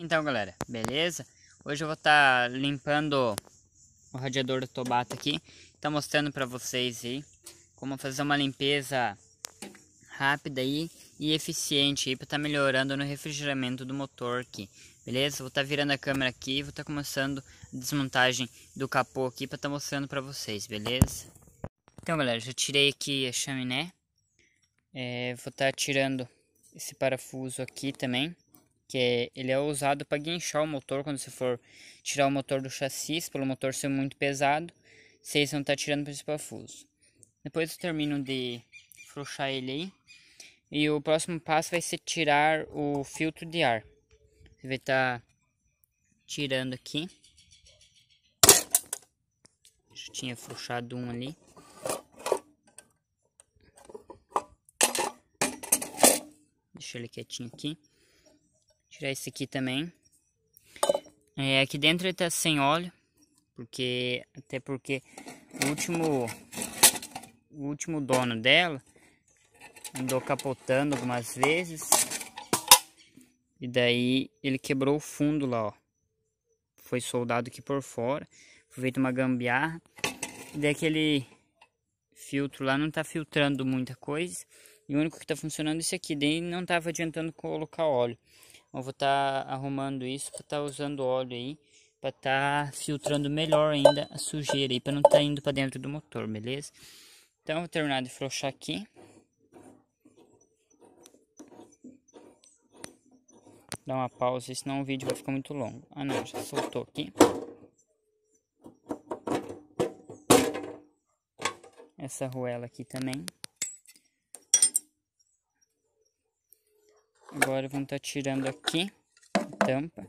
Então galera, beleza? Hoje eu vou estar tá limpando o radiador do Tobata aqui. Tá mostrando para vocês aí como fazer uma limpeza rápida aí e eficiente aí para estar tá melhorando no refrigeramento do motor aqui. Beleza? Vou estar tá virando a câmera aqui e vou estar tá começando a desmontagem do capô aqui para estar tá mostrando para vocês, beleza? Então galera, já tirei aqui a chaminé. É, vou estar tá tirando esse parafuso aqui também que é, ele é usado para guinchar o motor quando você for tirar o motor do chassi, pelo motor ser muito pesado, vocês vão estar tá tirando para esse parafuso. Depois eu termino de frouxar ele aí. E o próximo passo vai ser tirar o filtro de ar. Você vai estar tá tirando aqui. Já tinha frouxado um ali. Deixa ele quietinho aqui. Tirar esse aqui também. É, aqui dentro ele tá sem óleo, porque até porque o último o último dono dela andou capotando algumas vezes. E daí ele quebrou o fundo lá, ó. Foi soldado aqui por fora. Foi feito uma gambiarra. E daí aquele filtro lá não tá filtrando muita coisa. E o único que tá funcionando é esse aqui. Daí não tava adiantando colocar óleo eu vou estar tá arrumando isso para estar tá usando óleo aí, para estar tá filtrando melhor ainda a sujeira aí, para não estar tá indo para dentro do motor, beleza? Então, eu vou terminar de frouxar aqui. Dá uma pausa, senão o vídeo vai ficar muito longo. Ah não, já soltou aqui. Essa arruela aqui também. Agora vamos estar tá tirando aqui a tampa.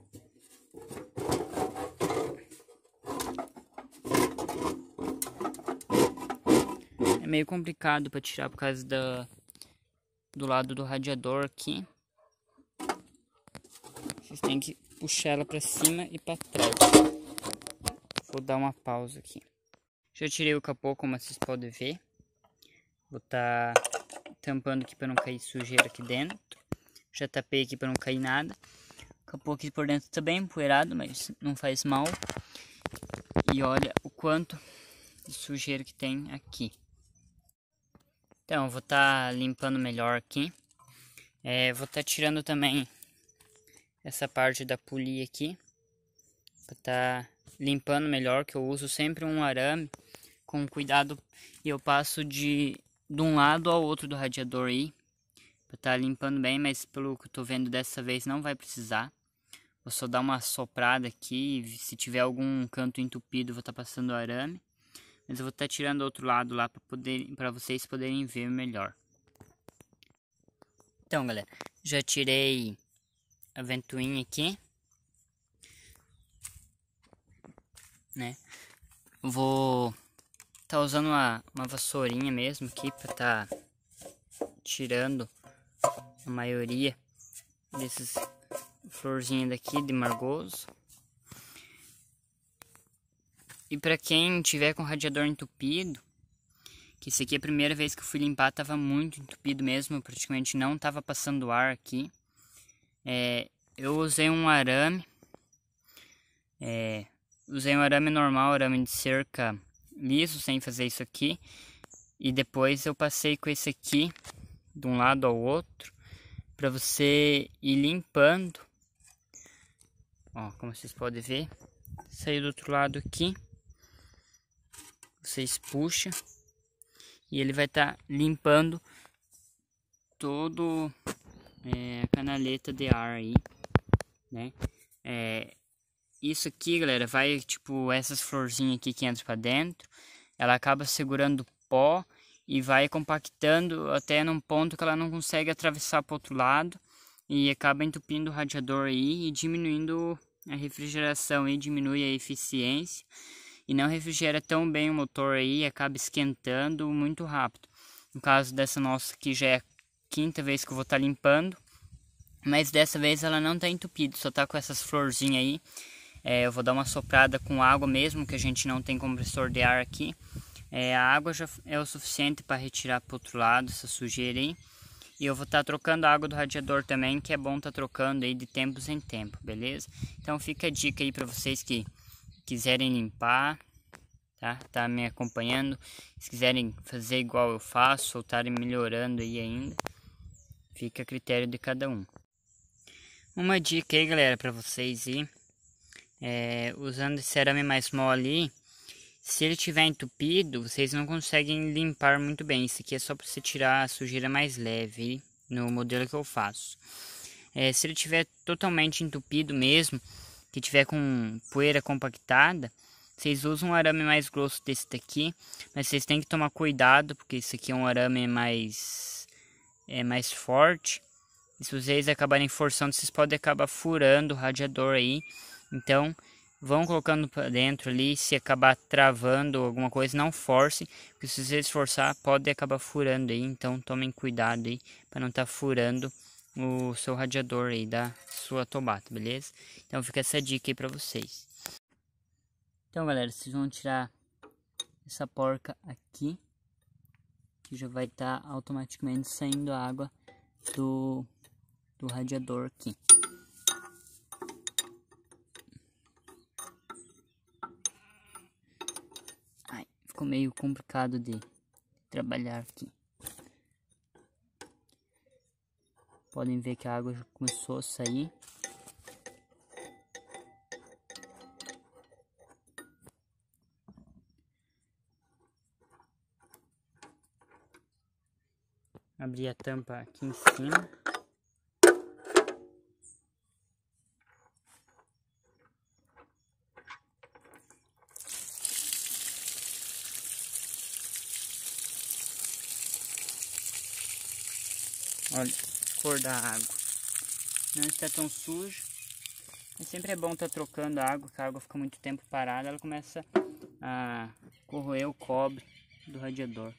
É meio complicado para tirar por causa da, do lado do radiador aqui. Vocês têm que puxar ela para cima e para trás. Vou dar uma pausa aqui. Já tirei o capô, como vocês podem ver. Vou estar tá tampando aqui para não cair sujeira aqui dentro. Já tapei aqui para não cair nada. Acabou aqui por dentro também, tá poeirado, mas não faz mal. E olha o quanto de sujeira que tem aqui. Então, vou estar tá limpando melhor aqui. É, vou estar tá tirando também essa parte da polia aqui. Vou estar tá limpando melhor, que eu uso sempre um arame com cuidado. E eu passo de, de um lado ao outro do radiador aí tá limpando bem, mas pelo que eu tô vendo dessa vez não vai precisar. Vou só dar uma soprada aqui, se tiver algum canto entupido vou estar tá passando arame. Mas eu vou estar tá tirando outro lado lá para poder, para vocês poderem ver melhor. Então galera, já tirei a ventoinha aqui. Né? Vou tá usando uma, uma vassourinha mesmo aqui para tá tirando a maioria desses florzinha daqui de margoso. E para quem tiver com radiador entupido, que esse aqui é a primeira vez que eu fui limpar, tava muito entupido mesmo, praticamente não tava passando ar aqui. É, eu usei um arame, é, usei um arame normal, arame de cerca liso, sem fazer isso aqui. E depois eu passei com esse aqui, de um lado ao outro, para você ir limpando. Ó, como vocês podem ver, saiu do outro lado aqui. Vocês puxam e ele vai estar tá limpando todo é, a canaleta de ar aí, né? É, isso aqui, galera, vai tipo essas florzinhas aqui que entram para dentro, ela acaba segurando pó e vai compactando até num ponto que ela não consegue atravessar para outro lado e acaba entupindo o radiador aí e diminuindo a refrigeração e diminui a eficiência e não refrigera tão bem o motor aí acaba esquentando muito rápido. No caso dessa nossa que já é a quinta vez que eu vou estar tá limpando, mas dessa vez ela não está entupida, só está com essas florzinhas aí. É, eu vou dar uma soprada com água mesmo, que a gente não tem compressor de ar aqui é, a água já é o suficiente para retirar para outro lado essa sujeira aí. E eu vou estar tá trocando a água do radiador também, que é bom estar tá trocando aí de tempos em tempo, beleza? Então fica a dica aí para vocês que quiserem limpar, tá? Tá me acompanhando. Se quiserem fazer igual eu faço, ou estarem melhorando aí ainda, fica a critério de cada um. Uma dica aí, galera, para vocês aí, é, usando cerame mais mole se ele tiver entupido, vocês não conseguem limpar muito bem. Isso aqui é só para você tirar a sujeira mais leve no modelo que eu faço. É, se ele tiver totalmente entupido mesmo, que tiver com poeira compactada, vocês usam um arame mais grosso desse daqui, mas vocês têm que tomar cuidado, porque isso aqui é um arame mais, é, mais forte. E se vocês acabarem forçando, vocês podem acabar furando o radiador aí. Então, vão colocando para dentro ali, se acabar travando alguma coisa, não force, porque se você esforçar pode acabar furando aí, então tomem cuidado aí para não estar tá furando o seu radiador aí da sua tomada beleza? Então fica essa dica aí para vocês. Então galera, vocês vão tirar essa porca aqui, que já vai estar tá automaticamente saindo a água do, do radiador aqui. ficou meio complicado de trabalhar aqui. Podem ver que a água já começou a sair. Abri a tampa aqui em cima. Olha a cor da água. Não está tão sujo. E sempre é bom estar tá trocando a água, que a água fica muito tempo parada, ela começa a corroer o cobre do radiador.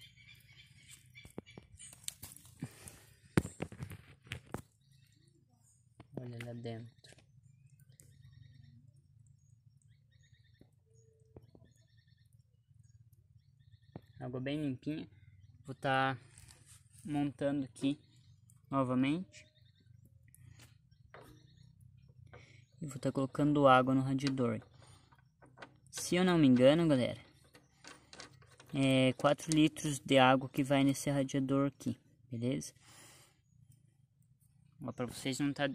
Olha lá dentro. Água bem limpinha. Vou estar tá montando aqui novamente. E vou estar tá colocando água no radiador. Se eu não me engano, galera, é 4 litros de água que vai nesse radiador aqui, beleza? Ó, pra vocês não tá...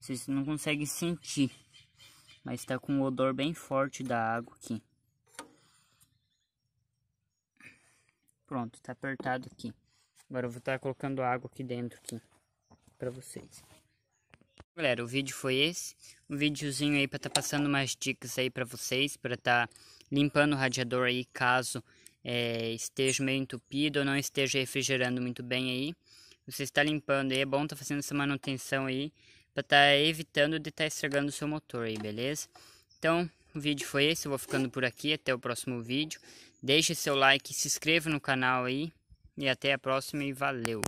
Vocês não conseguem sentir, mas tá com um odor bem forte da água aqui. Pronto, tá apertado aqui. Agora eu vou estar tá colocando água aqui dentro aqui para vocês. Galera, o vídeo foi esse. Um videozinho aí para estar tá passando mais dicas aí para vocês, para estar tá limpando o radiador aí caso é, esteja meio entupido ou não esteja refrigerando muito bem aí. Você está limpando aí, é bom estar tá fazendo essa manutenção aí para estar tá evitando de estar tá estragando o seu motor aí, beleza? Então, o vídeo foi esse, eu vou ficando por aqui, até o próximo vídeo. Deixe seu like, se inscreva no canal aí e até a próxima e valeu!